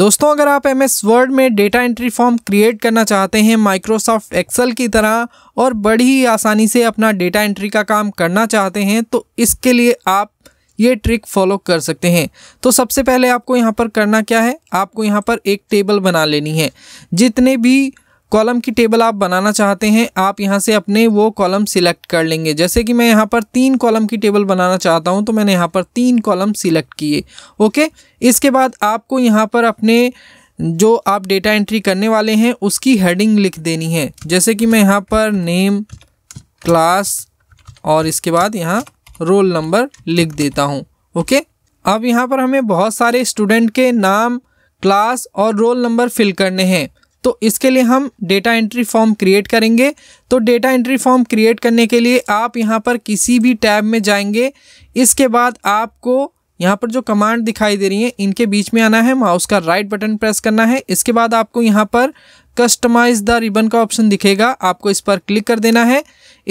दोस्तों अगर आप एम एस वर्ड में डेटा एंट्री फॉर्म क्रिएट करना चाहते हैं माइक्रोसॉफ्ट एक्सेल की तरह और बड़ी आसानी से अपना डेटा एंट्री का काम करना चाहते हैं तो इसके लिए आप ये ट्रिक फॉलो कर सकते हैं तो सबसे पहले आपको यहाँ पर करना क्या है आपको यहाँ पर एक टेबल बना लेनी है जितने भी कॉलम की टेबल आप बनाना चाहते हैं आप यहाँ से अपने वो कॉलम सिलेक्ट कर लेंगे जैसे कि मैं यहाँ पर तीन कॉलम की टेबल बनाना चाहता हूँ तो मैंने यहाँ पर तीन कॉलम सिलेक्ट किए ओके इसके बाद आपको यहाँ पर अपने जो आप डेटा एंट्री करने वाले हैं उसकी हेडिंग लिख देनी है जैसे कि मैं यहाँ पर नेम क्लास और इसके बाद यहाँ रोल नंबर लिख देता हूँ ओके अब यहाँ पर हमें बहुत सारे स्टूडेंट के नाम क्लास और रोल नंबर फिल करने हैं तो इसके लिए हम डेटा एंट्री फॉर्म क्रिएट करेंगे तो डेटा एंट्री फॉर्म क्रिएट करने के लिए आप यहाँ पर किसी भी टैब में जाएंगे इसके बाद आपको यहाँ पर जो कमांड दिखाई दे रही है इनके बीच में आना है माउस का राइट बटन प्रेस करना है इसके बाद आपको यहाँ पर कस्टमाइज द रिबन का ऑप्शन दिखेगा आपको इस पर क्लिक कर देना है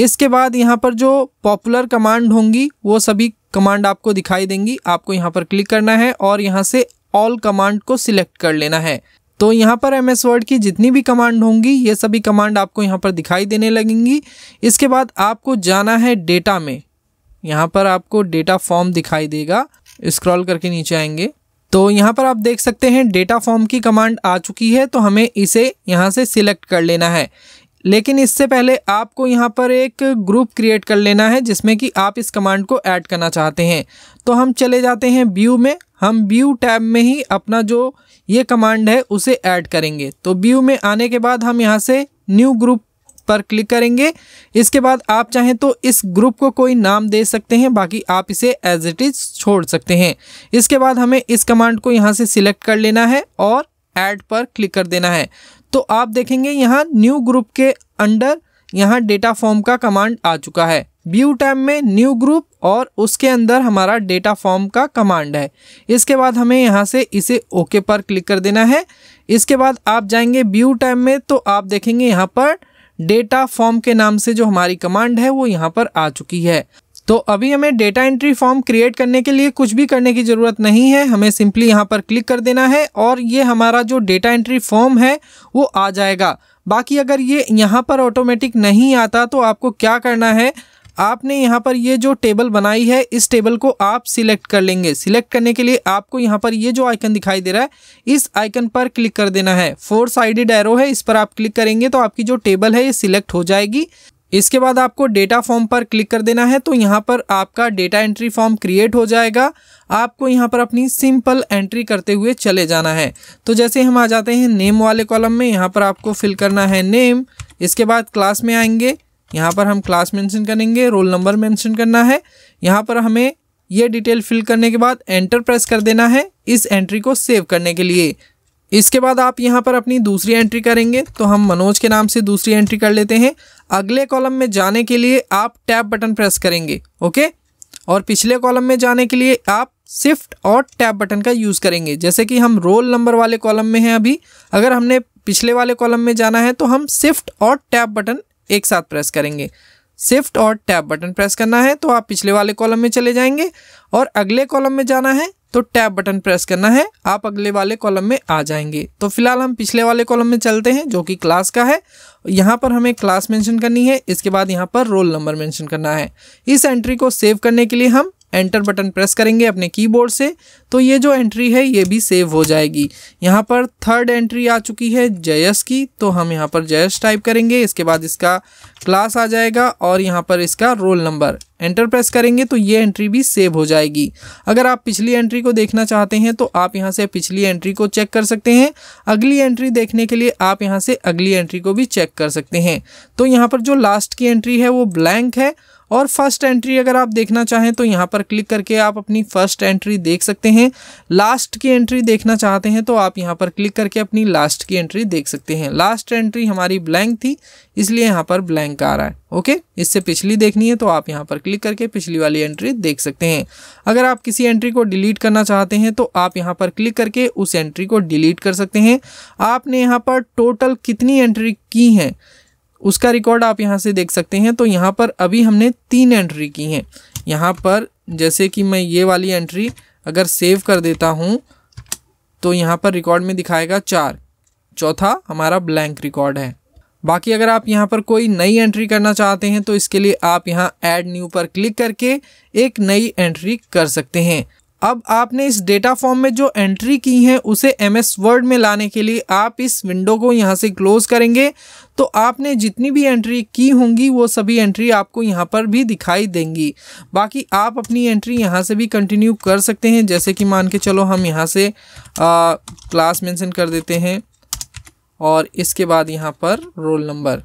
इसके बाद यहाँ पर जो पॉपुलर कमांड होंगी वो सभी कमांड आपको दिखाई देंगी आपको यहाँ पर क्लिक करना है और यहाँ से ऑल कमांड को सिलेक्ट कर लेना है तो यहाँ पर एम एस वर्ड की जितनी भी कमांड होंगी ये सभी कमांड आपको यहाँ पर दिखाई देने लगेंगी इसके बाद आपको जाना है डेटा में यहाँ पर आपको डेटा फॉर्म दिखाई देगा स्क्रॉल करके नीचे आएंगे तो यहाँ पर आप देख सकते हैं डेटा फॉर्म की कमांड आ चुकी है तो हमें इसे यहाँ से सिलेक्ट कर लेना है लेकिन इससे पहले आपको यहाँ पर एक ग्रुप क्रिएट कर लेना है जिसमें कि आप इस कमांड को ऐड करना चाहते हैं तो हम चले जाते हैं व्यू में हम व्यू टैब में ही अपना जो ये कमांड है उसे ऐड करेंगे तो व्यू में आने के बाद हम यहाँ से न्यू ग्रुप पर क्लिक करेंगे इसके बाद आप चाहें तो इस ग्रुप को कोई नाम दे सकते हैं बाकी आप इसे एज इट इज़ छोड़ सकते हैं इसके बाद हमें इस कमांड को यहाँ से सिलेक्ट कर लेना है और ऐड पर क्लिक कर देना है तो आप देखेंगे यहाँ न्यू ग्रुप के अंडर यहाँ डेटा फॉर्म का कमांड आ चुका है व्यू टैब में न्यू ग्रुप और उसके अंदर हमारा डेटा फॉर्म का कमांड है इसके बाद हमें यहाँ से इसे ओके पर क्लिक कर देना है इसके बाद आप जाएंगे व्यू टैब में तो आप देखेंगे यहाँ पर डेटा फॉर्म के नाम से जो हमारी कमांड है वो यहाँ पर आ चुकी है तो अभी हमें डेटा एंट्री फॉर्म क्रिएट करने के लिए कुछ भी करने की ज़रूरत नहीं है हमें सिंपली यहाँ पर क्लिक कर देना है और ये हमारा जो डेटा एंट्री फॉर्म है वो आ जाएगा बाकी अगर ये यहाँ पर ऑटोमेटिक नहीं आता तो आपको क्या करना है आपने यहाँ पर ये जो टेबल बनाई है इस टेबल को आप सिलेक्ट कर लेंगे सिलेक्ट करने के लिए आपको यहाँ पर ये जो आइकन दिखाई दे रहा है इस आइकन पर क्लिक कर देना है फोर साइडेड एरो है इस पर आप क्लिक करेंगे तो आपकी जो टेबल है ये सिलेक्ट हो जाएगी इसके बाद आपको डेटा फॉर्म पर क्लिक कर देना है तो यहाँ पर आपका डेटा एंट्री फॉर्म क्रिएट हो जाएगा आपको यहाँ पर अपनी सिंपल एंट्री करते हुए चले जाना है तो जैसे हम आ जाते हैं नेम वाले कॉलम में यहाँ पर आपको फिल करना है नेम इसके बाद क्लास में आएंगे यहाँ पर हम क्लास मैंशन करेंगे रोल नंबर मैंशन करना है यहाँ पर हमें ये डिटेल फिल करने के बाद एंटर प्रेस कर देना है इस एंट्री को सेव करने के लिए इसके बाद आप यहाँ पर अपनी दूसरी एंट्री करेंगे तो हम मनोज के नाम से दूसरी एंट्री कर लेते हैं अगले कॉलम में जाने के लिए आप टैब बटन प्रेस करेंगे ओके और पिछले कॉलम में जाने के लिए आप शिफ्ट और टैब बटन का यूज़ करेंगे जैसे कि हम रोल नंबर वाले कॉलम में हैं अभी अगर हमने पिछले वाले कॉलम में जाना है तो हम शिफ्ट और टैब बटन एक साथ प्रेस करेंगे शिफ्ट और टैब बटन प्रेस करना है तो आप पिछले वाले कॉलम में चले जाएंगे और अगले कॉलम में जाना है तो टैब बटन प्रेस करना है आप अगले वाले कॉलम में आ जाएंगे तो फिलहाल हम पिछले वाले कॉलम में चलते हैं जो कि क्लास का है यहाँ पर हमें क्लास मेंशन करनी है इसके बाद यहाँ पर रोल नंबर मेंशन करना है इस एंट्री को सेव करने के लिए हम एंटर बटन प्रेस करेंगे अपने कीबोर्ड से तो ये जो एंट्री है ये भी सेव हो जाएगी यहाँ पर थर्ड एंट्री आ चुकी है जयस की तो हम यहाँ पर जयस टाइप करेंगे इसके बाद इसका क्लास आ जाएगा और यहाँ पर इसका रोल नंबर एंटर प्रेस करेंगे तो ये एंट्री भी सेव हो जाएगी अगर आप पिछली एंट्री को देखना चाहते हैं तो आप यहाँ से पिछली एंट्री को चेक कर सकते हैं अगली एंट्री देखने के लिए आप यहाँ से अगली एंट्री को भी चेक कर सकते हैं तो यहाँ पर जो लास्ट की एंट्री है वो ब्लैंक है और फर्स्ट एंट्री अगर आप देखना चाहें तो यहाँ पर क्लिक करके आप अपनी फर्स्ट एंट्री देख सकते हैं लास्ट की एंट्री देखना चाहते हैं तो आप यहाँ पर क्लिक करके अपनी लास्ट की एंट्री देख सकते हैं लास्ट एंट्री हमारी ब्लैंक थी इसलिए यहाँ पर ब्लैंक आ रहा है ओके इससे पिछली देखनी है तो आप यहाँ पर क्लिक करके पिछली वाली एंट्री देख सकते हैं अगर आप किसी एंट्री को डिलीट करना चाहते हैं तो आप यहाँ पर क्लिक करके उस एंट्री को डिलीट कर सकते हैं आपने यहाँ पर टोटल कितनी एंट्री की हैं उसका रिकॉर्ड आप यहाँ से देख सकते हैं तो यहाँ पर अभी हमने तीन एंट्री की हैं यहाँ पर जैसे कि मैं ये वाली एंट्री अगर सेव कर देता हूँ तो यहाँ पर रिकॉर्ड में दिखाएगा चार चौथा हमारा ब्लैंक रिकॉर्ड है बाकी अगर आप यहाँ पर कोई नई एंट्री करना चाहते हैं तो इसके लिए आप यहाँ ऐड न्यू पर क्लिक करके एक नई एंट्री कर सकते हैं अब आपने इस डेटा फॉर्म में जो एंट्री की है उसे एम एस वर्ड में लाने के लिए आप इस विंडो को यहाँ से क्लोज़ करेंगे तो आपने जितनी भी एंट्री की होंगी वो सभी एंट्री आपको यहाँ पर भी दिखाई देंगी बाकी आप अपनी एंट्री यहाँ से भी कंटिन्यू कर सकते हैं जैसे कि मान के चलो हम यहाँ से क्लास मेंशन कर देते हैं और इसके बाद यहाँ पर रोल नंबर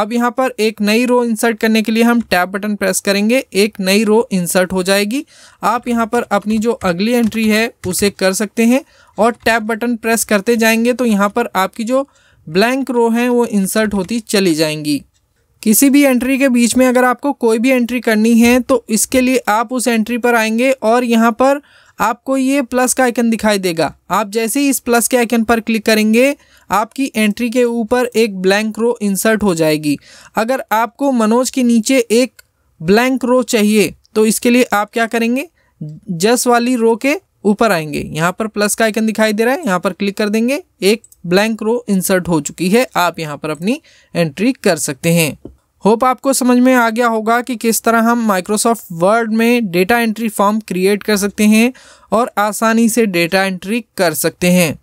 अब यहाँ पर एक नई रो इंसर्ट करने के लिए हम टैब बटन प्रेस करेंगे एक नई रो इंसर्ट हो जाएगी आप यहाँ पर अपनी जो अगली एंट्री है उसे कर सकते हैं और टैब बटन प्रेस करते जाएंगे तो यहाँ पर आपकी जो ब्लैंक रो हैं वो इंसर्ट होती चली जाएंगी किसी भी एंट्री के बीच में अगर आपको कोई भी एंट्री करनी है तो इसके लिए आप उस एंट्री पर आएंगे और यहाँ पर आपको ये प्लस का आइकन दिखाई देगा आप जैसे ही इस प्लस के आइकन पर क्लिक करेंगे आपकी एंट्री के ऊपर एक ब्लैंक रो इंसर्ट हो जाएगी अगर आपको मनोज के नीचे एक ब्लैंक रो चाहिए तो इसके लिए आप क्या करेंगे जस वाली रो के ऊपर आएंगे यहाँ पर प्लस का आइकन दिखाई दे रहा है यहाँ पर क्लिक कर देंगे एक ब्लैंक रो इंसर्ट हो चुकी है आप यहाँ पर अपनी एंट्री कर सकते हैं होप आपको समझ में आ गया होगा कि किस तरह हम माइक्रोसॉफ्ट वर्ड में डेटा एंट्री फॉर्म क्रिएट कर सकते हैं और आसानी से डेटा एंट्री कर सकते हैं